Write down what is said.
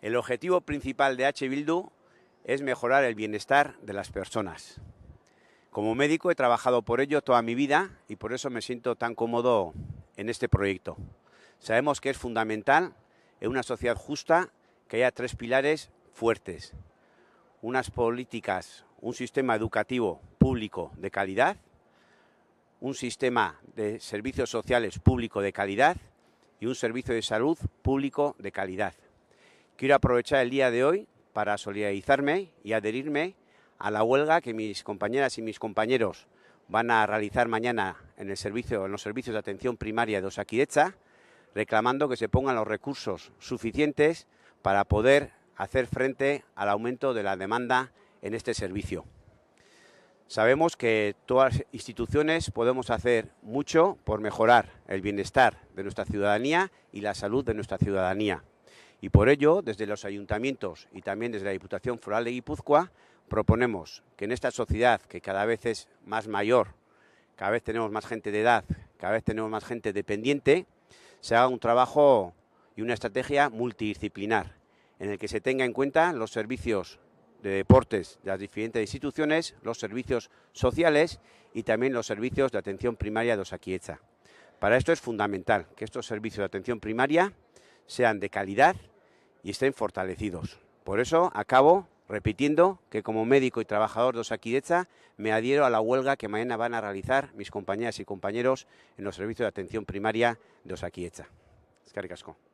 El objetivo principal de H. Bildu es mejorar el bienestar de las personas. Como médico he trabajado por ello toda mi vida y por eso me siento tan cómodo en este proyecto. Sabemos que es fundamental en una sociedad justa que haya tres pilares fuertes. Unas políticas, un sistema educativo público de calidad, un sistema de servicios sociales público de calidad y un servicio de salud público de calidad. Quiero aprovechar el día de hoy para solidarizarme y adherirme a la huelga que mis compañeras y mis compañeros van a realizar mañana en, los servicios de atención primaria de Osaquidecha, reclamando que se pongan los recursos suficientes para poder hacer frente al aumento de la demanda en este servicio. Sabemos que todas las instituciones podemos hacer mucho por mejorar el bienestar de nuestra ciudadanía y la salud de nuestra ciudadanía. Y por ello, desde los ayuntamientos y también desde la Diputación Foral de Guipúzcoa, proponemos que en esta sociedad que cada vez es más mayor, cada vez tenemos más gente de edad, cada vez tenemos más gente dependiente, se haga un trabajo y una estrategia multidisciplinar en el que se tenga en cuenta los servicios de deportes de las diferentes instituciones, los servicios sociales y también los servicios de atención primaria de Osaquieza. Para esto es fundamental que estos servicios de atención primaria sean de calidad y estén fortalecidos. Por eso acabo repitiendo que como médico y trabajador de Osaquiecha me adhiero a la huelga que mañana van a realizar mis compañeras y compañeros en los servicios de atención primaria de Osaquiecha. Es